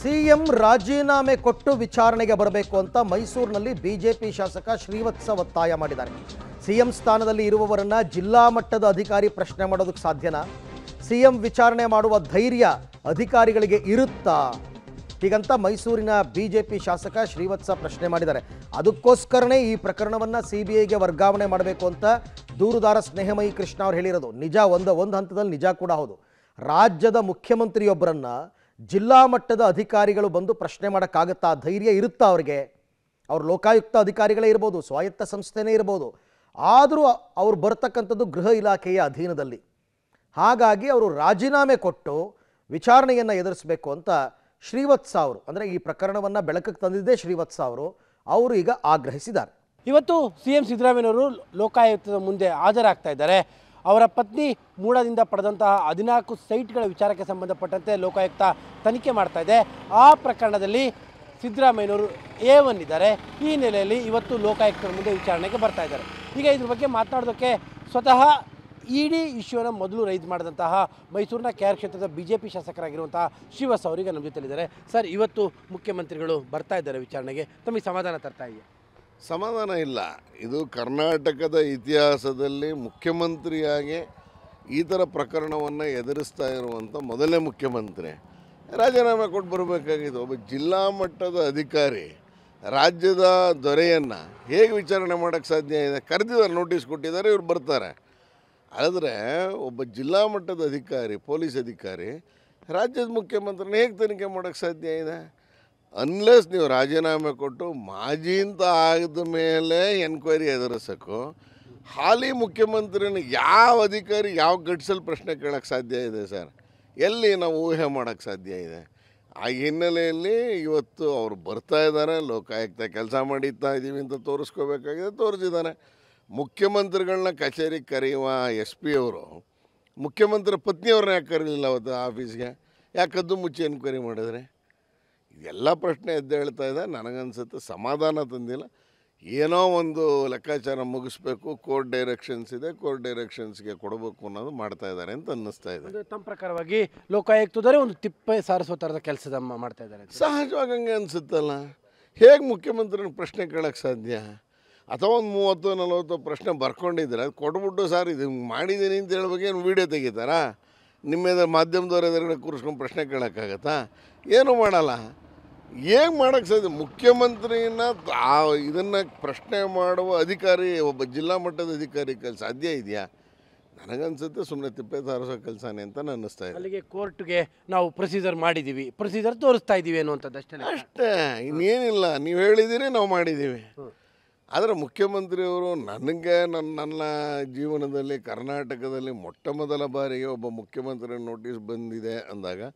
CM ರಾಜೀನಾಮೆ ಕೊಟ್ಟು ವಿಚಾರಣೆಗೆ ಬರಬೇಕು ಅಂತ ಮೈಸೂರಿನಲ್ಲಿ ಬಿಜೆಪಿ ಶಾಸಕ ಶ್ರೀವತ್ಸ ಒತ್ತಾಯ ಮಾಡಿದ್ದಾರೆ ಸಿಎಂ ಸ್ಥಾನದಲ್ಲಿ ಇರುವವರನ್ನ ಜಿಲ್ಲಾ ಮಟ್ಟದ ಅಧಿಕಾರಿ ಪ್ರಶ್ನೆ ಮಾಡೋದಕ್ಕೆ ಸಾಧ್ಯನಾ ಸಿಎಂ ವಿಚಾರಣೆ ಮಾಡುವ ಧೈರ್ಯ ಅಧಿಕಾರಿಗಳಿಗೆ ಇರುತ್ತಾ ಹೀಗಂತ ಮೈಸೂರಿನ ಬಿಜೆಪಿ ಶಾಸಕ ಶ್ರೀವತ್ಸ ಪ್ರಶ್ನೆ ಮಾಡಿದ್ದಾರೆ ಅದಕ್ಕೋಸ್ಕರನೇ ಈ ಪ್ರಕರಣವನ್ನು ಸಿ ಬಿ ಐಗೆ ವರ್ಗಾವಣೆ ಮಾಡಬೇಕು ಅಂತ ದೂರುದಾರ ಸ್ನೇಹಮಯಿ ಕೃಷ್ಣ ಅವರು ಹೇಳಿರೋದು ನಿಜ ಒಂದು ಒಂದು ಹಂತದಲ್ಲಿ ನಿಜ ಕೂಡ ಹೌದು ರಾಜ್ಯದ ಮುಖ್ಯಮಂತ್ರಿಯೊಬ್ಬರನ್ನು ಜಿಲ್ಲಾ ಮಟ್ಟದ ಅಧಿಕಾರಿಗಳು ಬಂದು ಪ್ರಶ್ನೆ ಮಾಡೋಕ್ಕಾಗತ್ತಾ ಧೈರ್ಯ ಇರುತ್ತಾ ಅವ್ರಿಗೆ ಅವ್ರ ಲೋಕಾಯುಕ್ತ ಅಧಿಕಾರಿಗಳೇ ಇರ್ಬೋದು ಸ್ವಾಯತ್ತ ಸಂಸ್ಥೆನೇ ಇರ್ಬೋದು ಆದರೂ ಅವ್ರು ಬರ್ತಕ್ಕಂಥದ್ದು ಗೃಹ ಇಲಾಖೆಯ ಅಧೀನದಲ್ಲಿ ಹಾಗಾಗಿ ಅವರು ರಾಜೀನಾಮೆ ಕೊಟ್ಟು ವಿಚಾರಣೆಯನ್ನು ಎದುರಿಸಬೇಕು ಅಂತ ಶ್ರೀವತ್ಸ ಅವರು ಅಂದರೆ ಈ ಪ್ರಕರಣವನ್ನು ಬೆಳಕಿಗೆ ತಂದಿದ್ದೇ ಶ್ರೀವತ್ಸ ಅವರು ಅವರು ಈಗ ಆಗ್ರಹಿಸಿದ್ದಾರೆ ಇವತ್ತು ಸಿ ಎಂ ಸಿದ್ದರಾಮಯ್ಯವರು ಲೋಕಾಯುಕ್ತದ ಮುಂದೆ ಹಾಜರಾಗ್ತಾ ಇದ್ದಾರೆ ಅವರ ಪತ್ನಿ ಮೂಡದಿಂದ ಪಡೆದಂತಹ ಹದಿನಾಲ್ಕು ಸೈಟ್ಗಳ ವಿಚಾರಕ್ಕೆ ಸಂಬಂಧಪಟ್ಟಂತೆ ಲೋಕಾಯುಕ್ತ ತನಿಖೆ ಮಾಡ್ತಾ ಇದೆ ಆ ಪ್ರಕರಣದಲ್ಲಿ ಸಿದ್ದರಾಮಯ್ಯನವರು ಎ ಒನ್ ಇದ್ದಾರೆ ಈ ನೆಲೆಯಲ್ಲಿ ಇವತ್ತು ಲೋಕಾಯುಕ್ತರ ಮುಂದೆ ವಿಚಾರಣೆಗೆ ಬರ್ತಾ ಇದ್ದಾರೆ ಈಗ ಇದ್ರ ಬಗ್ಗೆ ಮಾತನಾಡೋದಕ್ಕೆ ಸ್ವತಃ ಇಡಿ e ಇಶ್ಯೂನ ಮೊದಲು ರೈಸ್ ಮಾಡಿದಂತಹ ಮೈಸೂರಿನ ಕೆಆರ್ ಕ್ಷೇತ್ರದ ಬಿ ಜೆ ಪಿ ಶಾಸಕರಾಗಿರುವಂತಹ ಶಿವಸ್ ಅವರಿಗೆ ನಮ್ಮ ಜೊತೆಯಲ್ಲಿದ್ದಾರೆ ಸರ್ ಇವತ್ತು ಮುಖ್ಯಮಂತ್ರಿಗಳು ಬರ್ತಾ ಇದ್ದಾರೆ ವಿಚಾರಣೆಗೆ ತಮಗೆ ಸಮಾಧಾನ ತರ್ತಾ ಇದೆಯಾ ಸಮಾಧಾನ ಇಲ್ಲ ಇದು ಕರ್ನಾಟಕದ ಇತಿಹಾಸದಲ್ಲಿ ಮುಖ್ಯಮಂತ್ರಿಯಾಗಿ ಈ ಥರ ಪ್ರಕರಣವನ್ನು ಎದುರಿಸ್ತಾ ಇರುವಂಥ ಮೊದಲೇ ಮುಖ್ಯಮಂತ್ರಿ ರಾಜೀನಾಮೆ ಕೊಟ್ಟು ಬರಬೇಕಾಗಿದೆ ಒಬ್ಬ ಜಿಲ್ಲಾ ಮಟ್ಟದ ಅಧಿಕಾರಿ ರಾಜ್ಯದ ದೊರೆಯನ್ನು ಹೇಗೆ ವಿಚಾರಣೆ ಮಾಡೋಕ್ಕೆ ಸಾಧ್ಯ ಇದೆ ಕರೆದಿದ್ದಾರೆ ನೋಟಿಸ್ ಕೊಟ್ಟಿದ್ದಾರೆ ಇವ್ರು ಬರ್ತಾರೆ ಆದರೆ ಒಬ್ಬ ಜಿಲ್ಲಾ ಮಟ್ಟದ ಅಧಿಕಾರಿ ಪೊಲೀಸ್ ಅಧಿಕಾರಿ ರಾಜ್ಯದ ಮುಖ್ಯಮಂತ್ರಿನ ಹೇಗೆ ತನಿಖೆ ಮಾಡೋಕ್ಕೆ ಸಾಧ್ಯ ಇದೆ ಅನ್ಲೆಸ್ ನೀವು ರಾಜೀನಾಮೆ ಕೊಟ್ಟು ಮಾಜಿ ಅಂತ ಆದ ಮೇಲೆ ಎನ್ಕ್ವೈರಿ ಎದುರಿಸೋಕ್ಕೂ ಹಾಲಿ ಮುಖ್ಯಮಂತ್ರಿನ ಯಾವ ಅಧಿಕಾರಿ ಯಾವ ಘಟಿಸಲು ಪ್ರಶ್ನೆ ಕೇಳೋಕ್ಕೆ ಸಾಧ್ಯ ಇದೆ ಸರ್ ಎಲ್ಲಿ ನಾವು ಊಹೆ ಮಾಡೋಕ್ಕೆ ಸಾಧ್ಯ ಇದೆ ಆ ಹಿನ್ನೆಲೆಯಲ್ಲಿ ಇವತ್ತು ಅವರು ಬರ್ತಾ ಇದ್ದಾರೆ ಲೋಕಾಯುಕ್ತ ಕೆಲಸ ಮಾಡಿತ್ತಾ ಇದ್ದೀವಿ ಅಂತ ತೋರಿಸ್ಕೋಬೇಕಾಗಿದೆ ತೋರಿಸಿದ್ದಾರೆ ಮುಖ್ಯಮಂತ್ರಿಗಳನ್ನ ಕಚೇರಿಗೆ ಕರೆಯುವ ಎಸ್ ಪಿ ಅವರು ಮುಖ್ಯಮಂತ್ರಿ ಪತ್ನಿಯವ್ರನ್ನ ಯಾಕೆ ಕರೀಲಿಲ್ಲ ಅವತ್ತು ಆಫೀಸ್ಗೆ ಯಾಕದ್ದು ಮುಚ್ಚಿ ಎನ್ಕ್ವೈರಿ ಮಾಡಿದ್ರೆ ಎಲ್ಲ ಪ್ರಶ್ನೆ ಎದ್ದು ಹೇಳ್ತಾ ಇದೆ ನನಗನ್ಸುತ್ತೆ ಸಮಾಧಾನ ತಂದಿಲ್ಲ ಏನೋ ಒಂದು ಲೆಕ್ಕಾಚಾರ ಮುಗಿಸ್ಬೇಕು ಕೋರ್ಟ್ ಡೈರೆಕ್ಷನ್ಸ್ ಇದೆ ಕೋರ್ಟ್ ಡೈರೆಕ್ಷನ್ಸ್ಗೆ ಕೊಡಬೇಕು ಅನ್ನೋದು ಮಾಡ್ತಾ ಇದ್ದಾರೆ ಅಂತ ಅನ್ನಿಸ್ತಾ ಇದೆ ತಮ್ಮ ಪ್ರಕಾರವಾಗಿ ಲೋಕಾಯುಕ್ತದವರೇ ಒಂದು ತಿಪ್ಪೆ ಸಾರಿಸೋ ಥರದ ಕೆಲಸದ ಮಾಡ್ತಾ ಇದ್ದಾರೆ ಸಹಜವಾಗಿ ಹಂಗೆ ಅನಿಸುತ್ತಲ್ಲ ಹೇಗೆ ಮುಖ್ಯಮಂತ್ರಿನ ಪ್ರಶ್ನೆ ಕೇಳೋಕ್ಕೆ ಸಾಧ್ಯ ಅಥವಾ ಒಂದು ಮೂವತ್ತು ನಲವತ್ತು ಪ್ರಶ್ನೆ ಬರ್ಕೊಂಡಿದ್ರೆ ಅದು ಕೊಟ್ಬಿಟ್ಟು ಸರ್ ಇದು ಮಾಡಿದ್ದೀನಿ ಅಂತ ಏನು ವೀಡಿಯೋ ತೆಗಿತಾರಾ ನಿಮ್ಮ ಎದುರು ಮಾಧ್ಯಮದವ್ರ ಎದುರುಗಡೆ ಕೂರಿಸ್ಕೊಂಡು ಪ್ರಶ್ನೆ ಕೇಳೋಕ್ಕಾಗತ್ತಾ ಏನೂ ಮಾಡಲ್ಲ ಏನ್ ಮಾಡೋಕೆ ಸಾಧ್ಯ ಮುಖ್ಯಮಂತ್ರಿನ ಇದನ್ನ ಪ್ರಶ್ನೆ ಮಾಡುವ ಅಧಿಕಾರಿ ಒಬ್ಬ ಜಿಲ್ಲಾ ಮಟ್ಟದ ಅಧಿಕಾರಿ ಕೆಲಸ ಸಾಧ್ಯ ಇದೆಯಾ ನನಗನ್ಸುತ್ತೆ ಸುಮ್ಮನೆ ತಿಪ್ಪೆ ತಾರಿಸೋ ಕೆಲಸನೇ ಅಂತ ಅನ್ನಿಸ್ತಾ ಇದೆ ಅಲ್ಲಿಗೆ ಕೋರ್ಟ್ಗೆ ನಾವು ಪ್ರೊಸೀಜರ್ ಮಾಡಿದ್ದೀವಿ ಪ್ರೊಸೀಜರ್ ತೋರಿಸ್ತಾ ಇದ್ದೀವಿ ಅನ್ನುವಂಥದ್ದು ಅಷ್ಟೇ ಅಷ್ಟೇ ಇನ್ನೇನಿಲ್ಲ ನೀವು ಹೇಳಿದ್ದೀರಿ ನಾವು ಮಾಡಿದ್ದೀವಿ ಆದರೆ ಮುಖ್ಯಮಂತ್ರಿಯವರು ನನಗೆ ನನ್ನ ನನ್ನ ಜೀವನದಲ್ಲಿ ಕರ್ನಾಟಕದಲ್ಲಿ ಮೊಟ್ಟ ಮೊದಲ ಬಾರಿಗೆ ಒಬ್ಬ ಮುಖ್ಯಮಂತ್ರಿ ನೋಟಿಸ್ ಬಂದಿದೆ ಅಂದಾಗ